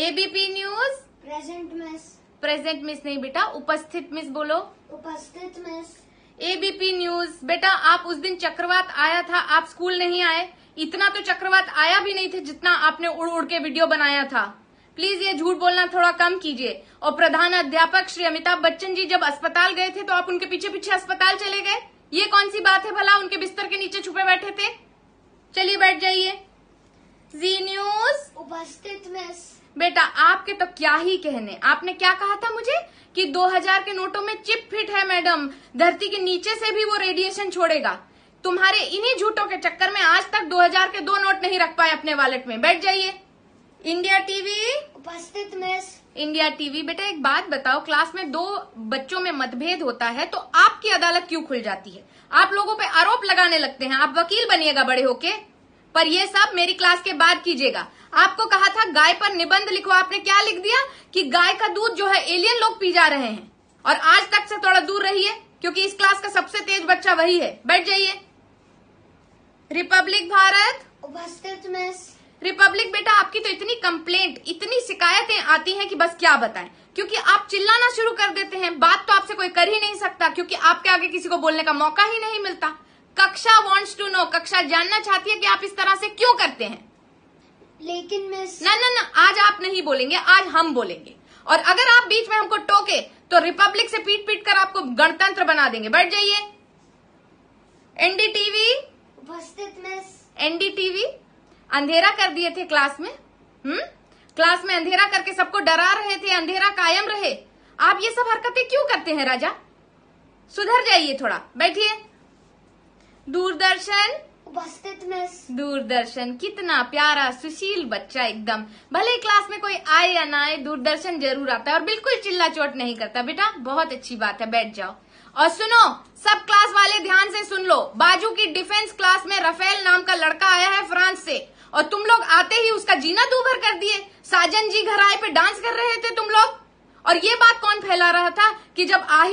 ABP news present miss present miss नहीं बेटा उपस्थित मिस बोलो उपस्थित मिस एबीपी न्यूज बेटा आप उस दिन चक्रवात आया था आप स्कूल नहीं आए इतना तो चक्रवात आया भी नहीं थे जितना आपने उड़ उड़ के वीडियो बनाया था प्लीज ये झूठ बोलना थोड़ा कम कीजिए और प्रधान अध्यापक श्री अमिताभ बच्चन जी जब अस्पताल गए थे तो आप उनके पीछे पीछे अस्पताल चले गए ये कौन सी बात है भला उनके बिस्तर के नीचे छुपे बैठे थे उपस्थित मिस बेटा आपके तो क्या ही कहने आपने क्या कहा था मुझे कि 2000 के नोटों में चिप फिट है मैडम धरती के नीचे से भी वो रेडिएशन छोड़ेगा तुम्हारे इन्हीं झूठों के चक्कर में आज तक 2000 के दो नोट नहीं रख पाए अपने वॉलेट में बैठ जाइए इंडिया टीवी उपस्थित मिस इंडिया टीवी बेटा एक बात बताओ क्लास में दो बच्चों में मतभेद होता है तो आपकी अदालत क्यों खुल जाती है आप लोगों पे आरोप लगाने लगते हैं आप वकील बनिएगा बड़े होके पर ये सब मेरी क्लास के बाद कीजिएगा आपको कहा था गाय पर निबंध लिखो आपने क्या लिख दिया कि गाय का दूध जो है एलियन लोग पी जा रहे हैं और आज तक से थोड़ा दूर रहिए क्योंकि इस क्लास का सबसे तेज बच्चा वही है बैठ जाइए रिपब्लिक भारत रिपब्लिक बेटा आपकी तो इतनी कंप्लेंट इतनी शिकायतें आती हैं कि बस क्या बताएं क्योंकि आप चिल्लाना शुरू कर देते हैं बात तो आपसे कोई कर ही नहीं सकता क्योंकि आपके आगे किसी को बोलने का मौका ही नहीं मिलता कक्षा वांट्स टू नो कक्षा जानना चाहती है कि आप इस तरह से क्यों करते हैं लेकिन मिस ना ना ना आज आप नहीं बोलेंगे आज हम बोलेंगे और अगर आप बीच में हमको टोके तो रिपब्लिक से पीट पीट कर आपको गणतंत्र बना देंगे बैठ जाइए एनडीटीवी उपस्थित मिस एनडीटीवी अंधेरा कर दिए थे क्लास में हम्म क्लास में अंधेरा करके सबको डरा रहे थे अंधेरा कायम रहे आप ये सब हरकतें क्यों करते हैं राजा सुधर जाइए थोड़ा बैठिए दूरदर्शन उपस्थित मिस दूरदर्शन कितना प्यारा सुशील बच्चा एकदम भले क्लास में कोई आए या ना आए दूरदर्शन जरूर आता है और बिल्कुल चिल्ला चोट नहीं करता बेटा बहुत अच्छी बात है बैठ जाओ और सुनो सब क्लास वाले ध्यान से सुन लो बाजू की डिफेंस क्लास में रफेल नाम का लड़का आया है फ्रांस से और तुम लोग आते ही उसका जीना दूभर कर दिए साजन जी घर आए पे डांस कर रहे थे तुम लोग और ये बात कौन फैला रहा था कि जब आही